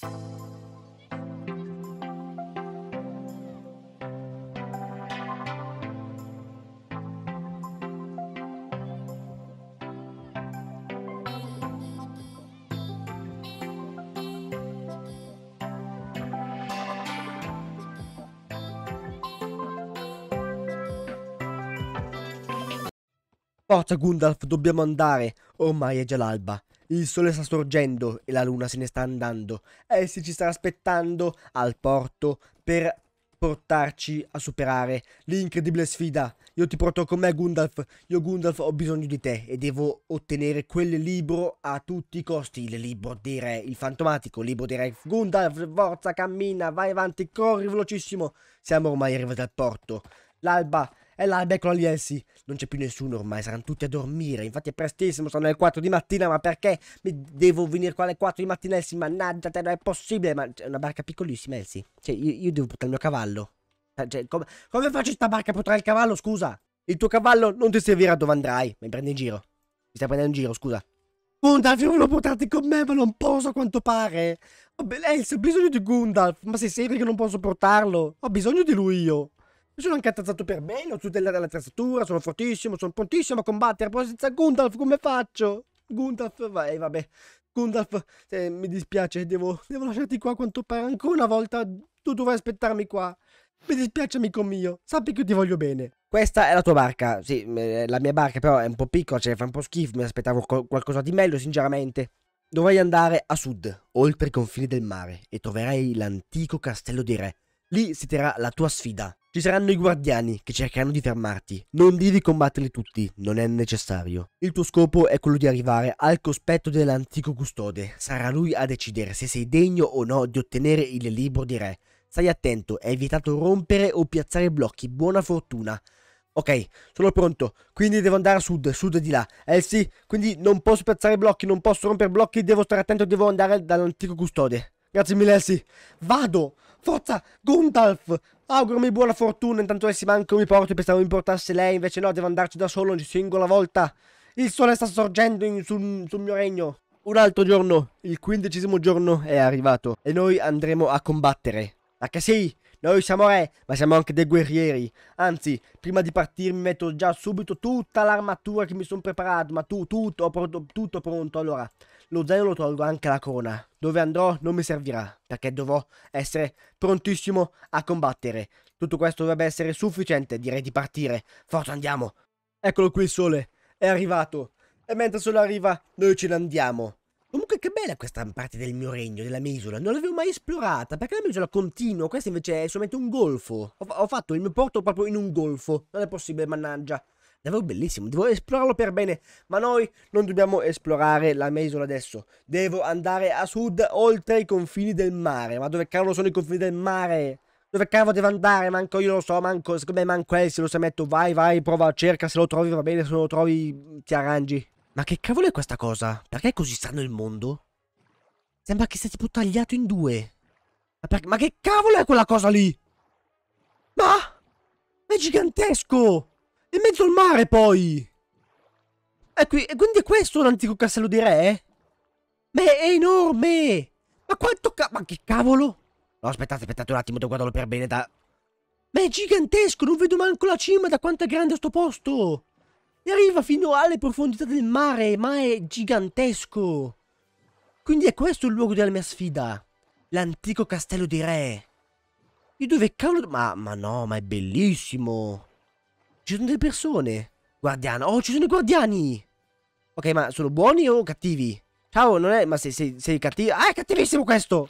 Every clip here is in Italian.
Forza Gundalf, dobbiamo andare. Ormai è già l'alba. Il sole sta sorgendo e la luna se ne sta andando. Essi ci sta aspettando al porto per portarci a superare l'incredibile sfida. Io ti porto con me Gundalf, io Gundalf ho bisogno di te e devo ottenere quel libro a tutti i costi, il libro di re, il fantomatico libro di re. Gundalf, forza, cammina, vai avanti, corri velocissimo. Siamo ormai arrivati al porto. L'alba e là, eccola lì Elsie. Non c'è più nessuno ormai, saranno tutti a dormire. Infatti è prestissimo, sono le 4 di mattina, ma perché mi devo venire qua alle 4 di mattina Elsi? Mannaggia te, non è possibile. Ma c'è cioè, una barca piccolissima Elsi. Cioè, io, io devo portare il mio cavallo. Eh, cioè, come, come faccio sta barca a portare il cavallo, scusa? Il tuo cavallo non ti servirà dove andrai. Mi prendi in giro. Mi stai prendendo in giro, scusa. Gundalf, io volevo portarti con me, ma non posso a quanto pare. Vabbè, Elsi, ho bisogno di Gundalf. Ma sei serio che non posso portarlo? Ho bisogno di lui io. Mi sono anche attrezzato per bene, ho tutta l'attrezzatura, sono fortissimo, sono prontissimo a combattere, però senza Gundalf come faccio? Gundalf, vai, eh, vabbè. Gundalf, eh, mi dispiace, devo, devo, lasciarti qua quanto pare. Ancora una volta tu dovrai aspettarmi qua. Mi dispiace, amico mio. Sappi che io ti voglio bene. Questa è la tua barca. Sì, eh, la mia barca però è un po' piccola, cioè fa un po' schifo. Mi aspettavo qualcosa di meglio, sinceramente. Dovrai andare a sud, oltre i confini del mare, e troverai l'antico castello di re. Lì si terrà la tua sfida. Ci saranno i guardiani che cercheranno di fermarti. Non devi combatterli tutti, non è necessario. Il tuo scopo è quello di arrivare al cospetto dell'antico custode. Sarà lui a decidere se sei degno o no di ottenere il libro di re. Stai attento, è vietato rompere o piazzare blocchi. Buona fortuna. Ok, sono pronto. Quindi devo andare a sud, sud di là. Eh sì, quindi non posso piazzare blocchi, non posso rompere blocchi, devo stare attento, devo andare dall'antico custode. Grazie mille, Elsie. Vado! Forza, Gundalf! Augurami buona fortuna, intanto adesso manco mi porto, pensavo mi portasse lei, invece no, devo andarci da solo ogni singola volta. Il sole sta sorgendo in, sul, sul mio regno. Un altro giorno, il quindicesimo giorno è arrivato e noi andremo a combattere. Ah che sì, noi siamo re, ma siamo anche dei guerrieri. Anzi, prima di partirmi metto già subito tutta l'armatura che mi sono preparato, ma tu, tutto, tutto pronto. Allora, lo zaino lo tolgo anche alla corona. Dove andrò non mi servirà, perché dovrò essere prontissimo a combattere. Tutto questo dovrebbe essere sufficiente, direi di partire. Forza, andiamo! Eccolo qui il sole, è arrivato. E mentre il sole arriva, noi ce ne andiamo. Comunque che bella questa parte del mio regno, della mia isola, non l'avevo mai esplorata, perché la mia isola continua, Questa invece è solamente un golfo. Ho, ho fatto il mio porto proprio in un golfo, non è possibile, mannaggia. Davvero bellissimo, devo esplorarlo per bene, ma noi non dobbiamo esplorare la mia isola adesso. Devo andare a sud, oltre i confini del mare. Ma dove cavolo sono i confini del mare? Dove cavolo devo andare? Manco io lo so, manco, secondo me manco è, se lo metto vai, vai, prova, cerca, se lo trovi va bene, se lo trovi mm, ti arrangi. Ma che cavolo è questa cosa? Perché è così strano il mondo? Sembra che sia tipo tagliato in due. Ma, ma che cavolo è quella cosa lì? Ma... Ma è gigantesco! In mezzo al mare, poi! E, eh, qui, eh, quindi è questo l'antico castello di re? Ma è enorme! Ma quanto ca... Ma che cavolo? No, aspettate, aspettate un attimo, devo guardarlo per bene da... Ma è gigantesco, non vedo manco la cima da quanto è grande sto posto! E arriva fino alle profondità del mare, ma è gigantesco! Quindi è questo il luogo della mia sfida. L'antico castello di re. Io dove cavolo... Ma, ma no, ma è bellissimo! Ci sono delle persone. Guardiano. Oh, ci sono i guardiani. Ok, ma sono buoni o cattivi? Ciao, non è... Ma sei, sei, sei cattivo? Ah, è cattivissimo questo!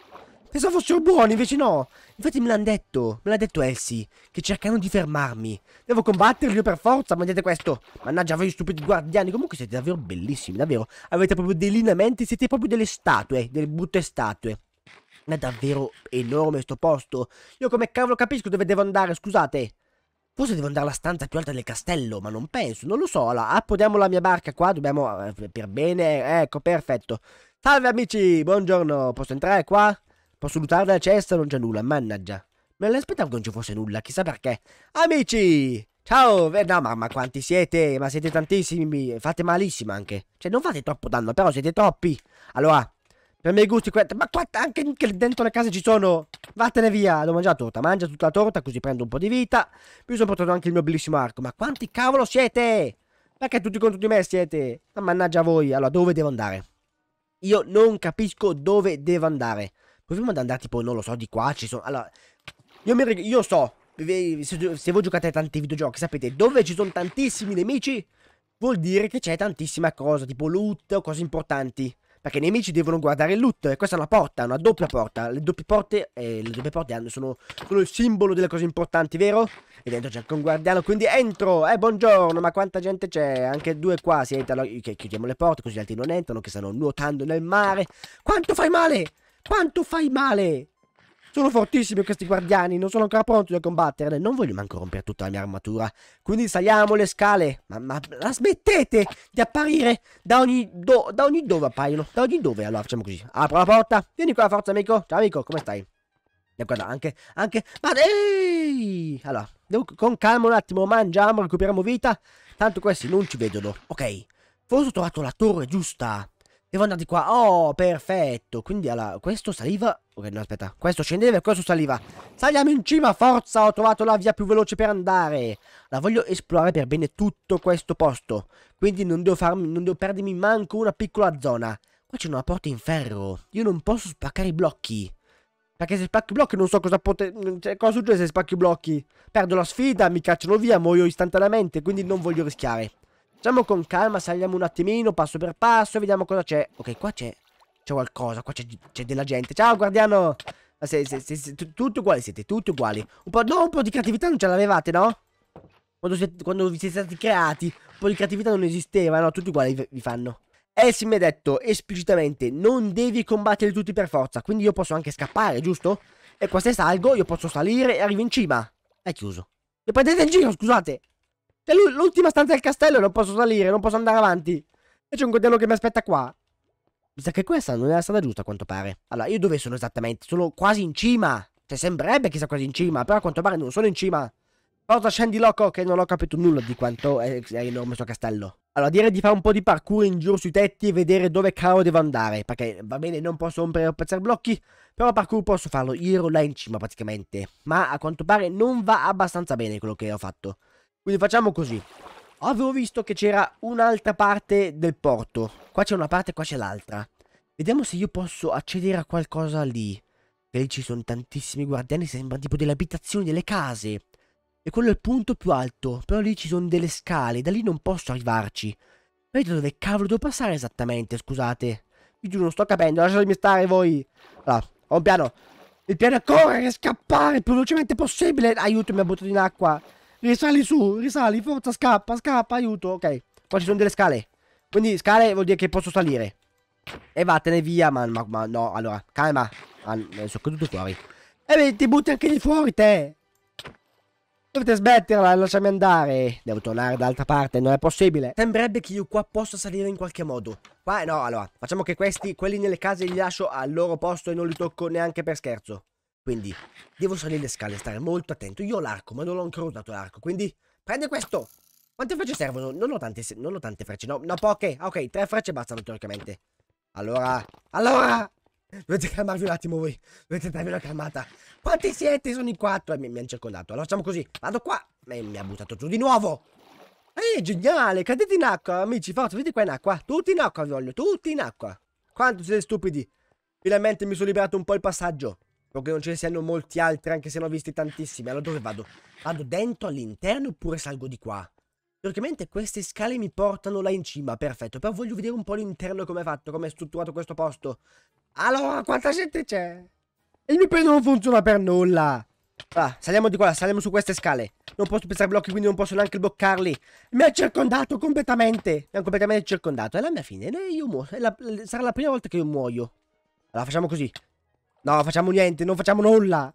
Pensavo fossero buoni, invece no. Infatti me l'hanno detto, me l'ha detto Elsie, che cercano di fermarmi. Devo combatterli per forza, mandate questo. Mannaggia, voi stupidi guardiani. Comunque siete davvero bellissimi, davvero. Avete proprio dei lineamenti, siete proprio delle statue, delle brutte statue. Ma è davvero enorme sto posto. Io come cavolo capisco dove devo andare, scusate. Forse devo andare alla stanza più alta del castello, ma non penso, non lo so. Allora, appodiamo la mia barca qua, dobbiamo... Eh, per bene, ecco, perfetto. Salve amici, buongiorno, posso entrare qua? Posso lutare dalla cesta? Non c'è nulla, mannaggia. Me l'aspettavo che non ci fosse nulla, chissà perché. Amici! Ciao, eh, no, mamma, quanti siete? Ma siete tantissimi, fate malissimo anche. Cioè, non fate troppo danno, però siete troppi. Allora, per i miei gusti, ma qua anche dentro le case ci sono. Vattene via, devo mangiato torta. Mangia tutta la torta, così prendo un po' di vita. Mi sono portato anche il mio bellissimo arco. Ma quanti cavolo siete? Perché tutti contro di me siete? Ma mannaggia voi. Allora, dove devo andare? Io non capisco dove devo andare. Proviamo ad andare tipo, non lo so, di qua ci sono... Allora, io, mi, io so, se voi giocate a tanti videogiochi, sapete, dove ci sono tantissimi nemici, vuol dire che c'è tantissima cosa, tipo loot o cose importanti. Perché i nemici devono guardare il loot. E questa è una porta, una doppia porta. Le doppie porte, eh, le doppie porte hanno, sono, sono, il simbolo delle cose importanti, vero? E dentro c'è anche un guardiano, quindi entro. Eh, buongiorno, ma quanta gente c'è? Anche due qua si entrano. Okay, chiudiamo le porte così gli altri non entrano, che stanno nuotando nel mare. Quanto fai male? Quanto fai male? Sono fortissimi questi guardiani, non sono ancora pronti a combatterle. Non voglio manco rompere tutta la mia armatura. Quindi saliamo le scale. Ma, ma la smettete di apparire da ogni, do, da ogni dove appaiono. Da ogni dove. Allora facciamo così. Apro la porta. Vieni qua, forza amico. Ciao amico, come stai? E guarda, anche, anche... Ma ehi! Allora, devo, con calma un attimo. Mangiamo, recuperiamo vita. Tanto questi non ci vedono. Ok. Forse ho trovato la torre giusta. Devo andare di qua. Oh, perfetto. Quindi alla... questo saliva... Ok, no, aspetta. Questo scendeva e questo saliva. Saliamo in cima, forza! Ho trovato la via più veloce per andare. La voglio esplorare per bene tutto questo posto. Quindi non devo, farmi... non devo perdermi manco una piccola zona. Qua c'è una porta in ferro. Io non posso spaccare i blocchi. Perché se spacco i blocchi non so cosa, pote... Cioè, cosa succede se spacco i blocchi. Perdo la sfida, mi cacciano via, muoio istantaneamente, quindi non voglio rischiare. Facciamo con calma, saliamo un attimino, passo per passo, vediamo cosa c'è. Ok, qua c'è c'è qualcosa, qua c'è della gente. Ciao, guardiano! Ma ah, se, se, se, se tutti uguali siete, tutti uguali. Un po', no, un po' di creatività non ce l'avevate, no? Quando, siete, quando vi siete stati creati, un po' di creatività non esisteva, no? Tutti uguali vi, vi fanno. Eh, si mi ha detto esplicitamente, non devi combattere tutti per forza, quindi io posso anche scappare, giusto? E qua se salgo, io posso salire e arrivo in cima. È chiuso. Mi prendete in giro, scusate! È cioè, l'ultima stanza del castello, non posso salire, non posso andare avanti. E c'è un godello che mi aspetta qua. Mi sa che questa non è la strada giusta, a quanto pare. Allora, io dove sono esattamente? Sono quasi in cima. Cioè, sembrerebbe che sia quasi in cima, però a quanto pare non sono in cima. Cosa scendi loco? Che non ho capito nulla di quanto è, è enorme sto castello. Allora, direi di fare un po' di parkour in giro sui tetti e vedere dove cavolo devo andare. Perché, va bene, non posso rompere o pezzare blocchi, però parkour posso farlo. Io ero là in cima, praticamente. Ma a quanto pare non va abbastanza bene quello che ho fatto. Quindi facciamo così. Avevo visto che c'era un'altra parte del porto. Qua c'è una parte, qua c'è l'altra. Vediamo se io posso accedere a qualcosa lì. Che lì ci sono tantissimi guardiani, sembrano tipo delle abitazioni, delle case. E quello è il punto più alto. Però lì ci sono delle scale, da lì non posso arrivarci. Vedete dove cavolo devo passare esattamente, scusate. Vi giuro, non sto capendo, lasciatemi stare voi. Allora, ho un piano. Il piano è correre, scappare il più velocemente possibile. Aiuto, mi ha buttato in acqua. Risali su, risali, forza, scappa, scappa, aiuto. Ok, qua ci sono delle scale. Quindi scale vuol dire che posso salire. E vattene via, ma, ma, ma no, allora, calma. Ah, sono caduto fuori. E beh, ti butti anche lì fuori, te. Dovete smetterla lasciami andare. Devo tornare dall'altra parte, non è possibile. Sembrerebbe che io qua possa salire in qualche modo. Qua no, allora, facciamo che questi, quelli nelle case li lascio al loro posto e non li tocco neanche per scherzo. Quindi devo salire le scale, e stare molto attento. Io ho l'arco, ma non l'ho ancora usato l'arco. Quindi prende questo. Quante frecce servono? Non ho tante, non ho tante frecce. No, no, poche. Ok, tre frecce bastano teoricamente. Allora, allora. Dovete calmarvi un attimo voi. Dovete darvi una calmata. Quanti siete? Sono in quattro. E eh, mi, mi hanno circondato. Allora facciamo così. Vado qua. E mi ha buttato giù di nuovo. Eh, geniale. Cadete in acqua, amici. Forza, vedete qua in acqua. Tutti in acqua vi voglio. Tutti in acqua. Quanto siete stupidi. Finalmente mi sono liberato un po' il passaggio. O che non ce ne siano molti altri, anche se ne ho visti tantissimi. Allora dove vado? Vado dentro, all'interno, oppure salgo di qua? Teoricamente queste scale mi portano là in cima, perfetto. Però voglio vedere un po' l'interno come è fatto, come è strutturato questo posto. Allora, quanta gente c'è? Il mio peso non funziona per nulla. Allora, saliamo di qua, saliamo su queste scale. Non posso piazzare blocchi, quindi non posso neanche bloccarli. Mi ha circondato completamente. Mi ha completamente circondato. Eh, è la mia fine. Io muoio. La, sarà la prima volta che io muoio. Allora, facciamo così. No, facciamo niente, non facciamo nulla.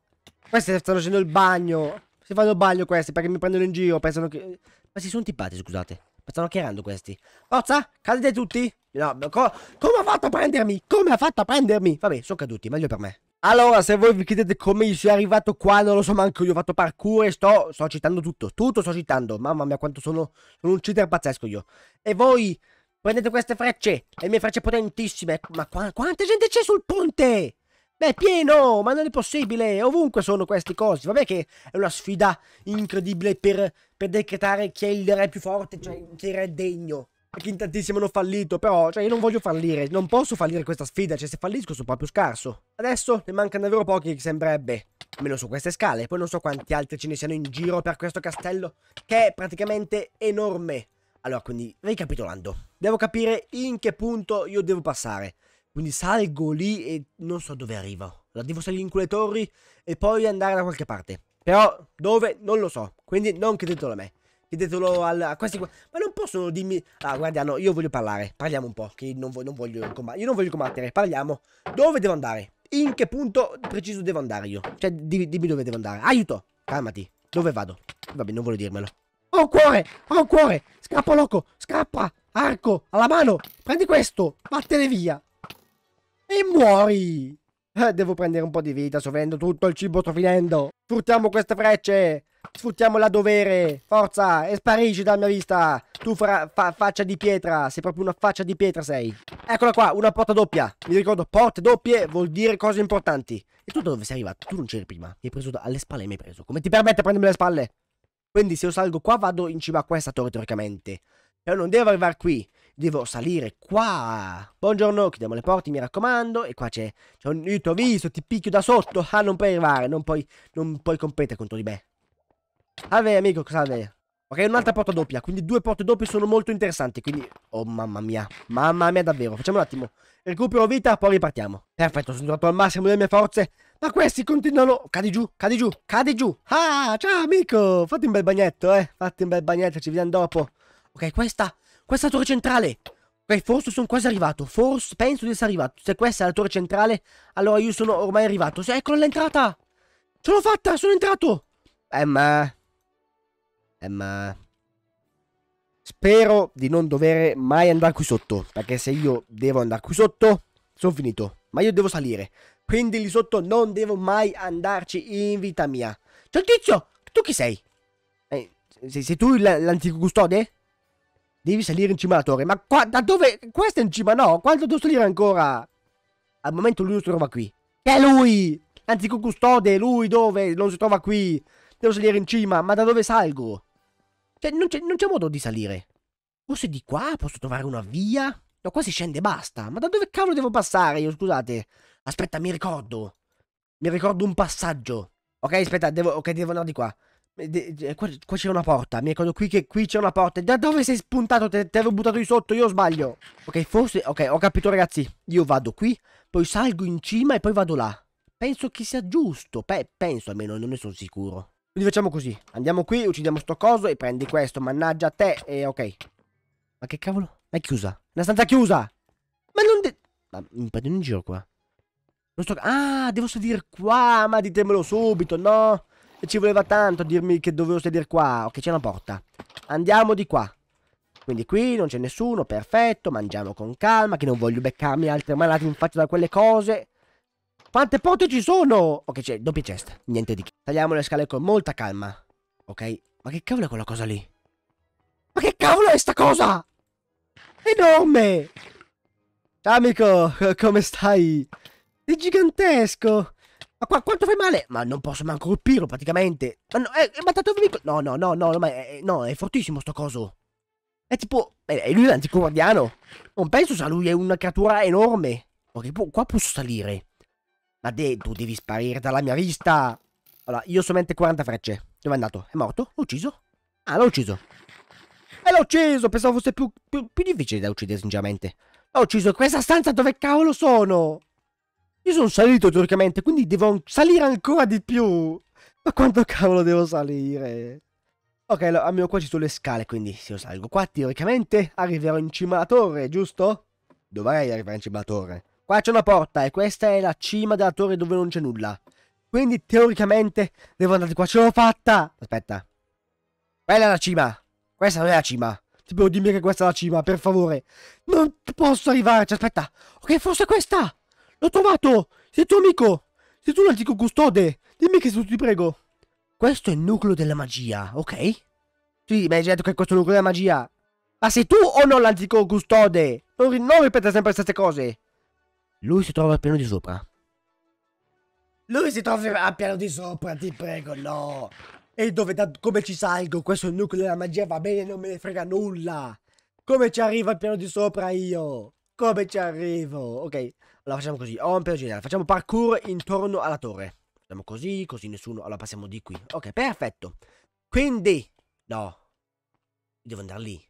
Queste stanno facendo il bagno. Si fanno il bagno questi perché mi prendono in giro. Pensano che... Ma si sono tippati, scusate. Ma stanno chiarando questi. Forza, cadete tutti. No, co come ha fatto a prendermi? Come ha fatto a prendermi? Vabbè, sono caduti, meglio per me. Allora, se voi vi chiedete come io sia arrivato qua, non lo so manco, io ho fatto parkour e sto, sto citando tutto, tutto sto citando, mamma mia quanto sono, sono un cheater pazzesco io. E voi prendete queste frecce, le mie frecce potentissime, ma qua, quanta gente c'è sul ponte? Beh, è pieno, ma non è possibile. Ovunque sono questi cosi. Vabbè che è una sfida incredibile per, per decretare chi è il re più forte, cioè chi è il re degno. Perché in tantissimi hanno fallito, però, cioè, io non voglio fallire. Non posso fallire questa sfida, cioè, se fallisco sono proprio scarso. Adesso ne mancano davvero pochi, sembrerebbe. Almeno su queste scale. Poi non so quanti altri ce ne siano in giro per questo castello, che è praticamente enorme. Allora, quindi, ricapitolando. Devo capire in che punto io devo passare. Quindi salgo lì e non so dove arrivo. La devo salire in quelle torri e poi andare da qualche parte. Però dove non lo so. Quindi non chiedetelo a me. Chiedetelo al, a questi qua. Ma non possono dirmi. Ah, guardiano, io voglio parlare. Parliamo un po'. Che non voglio, non voglio combattere. Io non voglio combattere. Parliamo. Dove devo andare? In che punto preciso devo andare io? Cioè, dimmi, dimmi dove devo andare. Aiuto! Calmati. Dove vado? Vabbè, non voglio dirmelo. Ho un cuore! Ho un cuore! Scappa, loco! Scappa! Arco! Alla mano! Prendi questo! Vattene via! E muori! Eh, devo prendere un po' di vita, sto finendo tutto il cibo, sto finendo. Sfruttiamo queste frecce! Sfruttiamo a dovere! Forza! E sparisci dalla mia vista! Tu fra, fa, faccia di pietra! Sei proprio una faccia di pietra sei! Eccola qua, una porta doppia! Mi ricordo, porte doppie vuol dire cose importanti! E tu da dove sei arrivato? Tu non c'eri prima. Mi hai preso alle spalle e mi hai preso. Come ti permette a prendermi le spalle? Quindi se io salgo qua vado in cima a questa torre teoricamente. Però non devo arrivare qui devo salire qua. Buongiorno, chiudiamo le porte, mi raccomando. E qua c'è, c'è un... Io ti ho visto, ti picchio da sotto. Ah, non puoi arrivare, non puoi, non puoi competere contro di me. Salve, amico, salve. Ok, un'altra porta doppia, quindi due porte doppie sono molto interessanti, quindi... Oh, mamma mia, mamma mia davvero. Facciamo un attimo. Recupero vita, poi ripartiamo. Perfetto, sono andato al massimo delle mie forze. Ma questi continuano... Cadi giù, cadi giù, cadi giù. Ah, ciao, amico. Fatti un bel bagnetto, eh. Fatti un bel bagnetto, ci vediamo dopo. Ok, questa questa è la torre centrale. Ok, forse sono quasi arrivato. Forse, penso di essere arrivato. Se questa è la torre centrale, allora io sono ormai arrivato. Sì, eccola l'entrata. Ce l'ho fatta, sono entrato. Ehm... Ehm... Spero di non dover mai andare qui sotto, perché se io devo andare qui sotto, sono finito. Ma io devo salire, quindi lì sotto non devo mai andarci in vita mia. Ciao tizio, tu chi sei? Eh, sei, sei tu l'antico custode? Devi salire in cima alla torre. Ma qua, da dove? Questa è in cima, no? Quanto devo salire ancora? Al momento lui non si trova qui. Che è lui! Anzi, con custode, lui dove? Non si trova qui. Devo salire in cima, ma da dove salgo? Cioè, non c'è modo di salire. Forse di qua posso trovare una via? No, qua si scende e basta. Ma da dove cavolo devo passare io, scusate? Aspetta, mi ricordo. Mi ricordo un passaggio. Ok, aspetta, devo... Ok, devo andare di qua. Eh, eh, qua, qua c'è una porta, mi ricordo qui che qui c'è una porta. Da dove sei spuntato? Te, te l'avevo buttato di sotto, io sbaglio. Ok, forse... Ok, ho capito ragazzi. Io vado qui, poi salgo in cima e poi vado là. Penso che sia giusto. Pe penso almeno, non ne sono sicuro. Quindi facciamo così. Andiamo qui, uccidiamo sto coso e prendi questo. Mannaggia te. E ok. Ma che cavolo? Ma è chiusa. Una stanza chiusa. Ma non... De ma mi prendo in giro qua. Non sto... Ah, devo salire qua. Ma ditemelo subito, no? ci voleva tanto dirmi che dovevo sedere qua Ok, c'è una porta. Andiamo di qua. Quindi qui non c'è nessuno, perfetto, mangiamo con calma, che non voglio beccarmi altre malati in faccia da quelle cose. Quante porte ci sono? Ok, c'è doppia chest, niente di che. Tagliamo le scale con molta calma. Ok, ma che cavolo è quella cosa lì? Ma che cavolo è sta cosa? Enorme! Ciao amico, come stai? È gigantesco! Ma qua, quanto fai male? Ma non posso manco colpirlo praticamente. Ma no, eh, è, è matato il veicolo. No, no, no, no, ma è, eh, no, è fortissimo sto coso. È tipo, eh, è, lui l'antico guardiano. Non penso sa lui è una creatura enorme. Ok, qua posso salire. Ma de, tu devi sparire dalla mia vista. Allora, io ho solamente 40 frecce. Dove è andato? È morto? L'ho ucciso? Ah, l'ho ucciso. E l'ho ucciso! Pensavo fosse più, più, più difficile da uccidere, sinceramente. L'ho ucciso in questa stanza dove cavolo sono? Io sono salito teoricamente, quindi devo salire ancora di più. Ma quanto cavolo devo salire? Ok, almeno qua ci sono le scale, quindi se io salgo qua teoricamente arriverò in cima alla torre, giusto? Dovrei arrivare in cima alla torre. Qua c'è una porta e questa è la cima della torre dove non c'è nulla. Quindi teoricamente devo andare qua, ce l'ho fatta! Aspetta. Quella è la cima. Questa non è la cima. Ti devo dirmi che questa è la cima, per favore. Non posso arrivarci, aspetta. Ok, forse questa! L'ho trovato! Sei tuo amico! Sei tu l'antico custode! Dimmi che sei ti prego! Questo è il nucleo della magia, ok? Sì, beh, detto che questo è il nucleo della magia. Ma sei tu o non l'antico custode? Non, non ripete sempre le stesse cose! Lui si trova al piano di sopra. Lui si trova al piano di sopra, ti prego, no! E dove, da, come ci salgo? Questo è il nucleo della magia, va bene, non me ne frega nulla! Come ci arrivo al piano di sopra io? Come ci arrivo? Ok. Allora facciamo così, ho un piano generale, facciamo parkour intorno alla torre. Facciamo così, così nessuno, allora passiamo di qui. Ok, perfetto. Quindi, no, devo andare lì.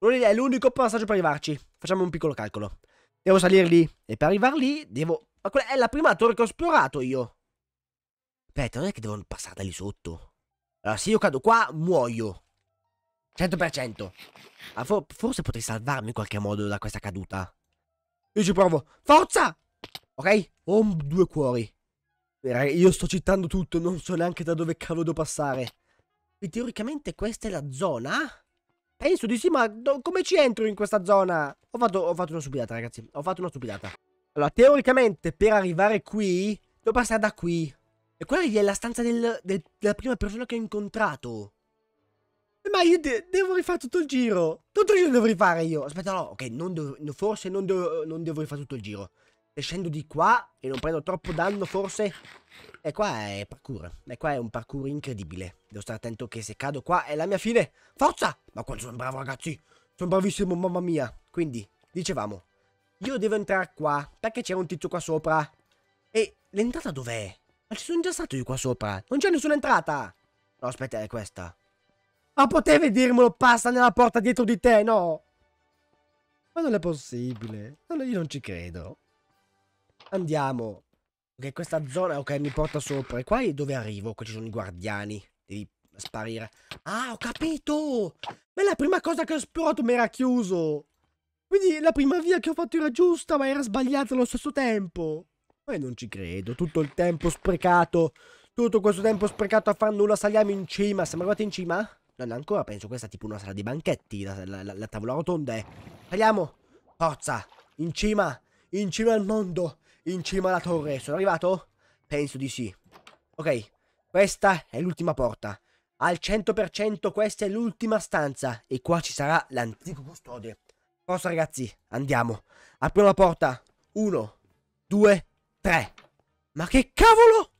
È l'unico passaggio per arrivarci. Facciamo un piccolo calcolo. Devo salire lì. E per arrivare lì devo... Ma quella è la prima torre che ho esplorato io. Aspetta, non è che devo passare da lì sotto. Allora, se io cado qua, muoio. 100%. Ah, for forse potrei salvarmi in qualche modo da questa caduta. Io ci provo. Forza! Ok? Ho due cuori. Eh, io sto citando tutto, non so neanche da dove cavolo devo passare. E teoricamente questa è la zona? Penso di sì, ma come ci entro in questa zona? Ho fatto, ho fatto una stupidata, ragazzi. Ho fatto una stupidata. Allora, teoricamente, per arrivare qui, devo passare da qui. E quella lì è la stanza del, del, della prima persona che ho incontrato. Eh, ma io de devo rifare tutto il giro. Tutto il giro devo rifare io. Aspetta, no, ok, non forse non, devo, non devo rifare tutto il giro. Se scendo di qua e non prendo troppo danno, forse... E qua è parkour. E qua è un parkour incredibile. Devo stare attento che se cado qua è la mia fine. Forza! Ma quanto sono bravo, ragazzi! Sono bravissimo, mamma mia! Quindi, dicevamo, io devo entrare qua, perché c'era un tizio qua sopra. E l'entrata dov'è? Ma ci sono già stato io qua sopra. Non c'è nessuna entrata! No, aspetta, è questa. Ma potevi dirmelo, passa nella porta dietro di te, no? Ma non è possibile. Non, io non ci credo. Andiamo. Ok, questa zona, ok, mi porta sopra. E qua è dove arrivo? Qua ci sono i guardiani. Devi sparire. Ah, ho capito! Ma la prima cosa che ho esplorato mi era chiuso. Quindi la prima via che ho fatto era giusta, ma era sbagliata allo stesso tempo. Ma io non ci credo. Tutto il tempo sprecato. Tutto questo tempo sprecato a far nulla. Saliamo in cima. Siamo arrivati in cima? Non è ancora penso questa è tipo una sala di banchetti, la, la, la, la tavola rotonda è... Saliamo! Forza! In cima! In cima al mondo! In cima alla torre! Sono arrivato? Penso di sì. Ok, questa è l'ultima porta. Al 100% questa è l'ultima stanza e qua ci sarà l'antico custode. Forza ragazzi, andiamo. Apriamo la porta. Uno, due, tre. Ma che cavolo!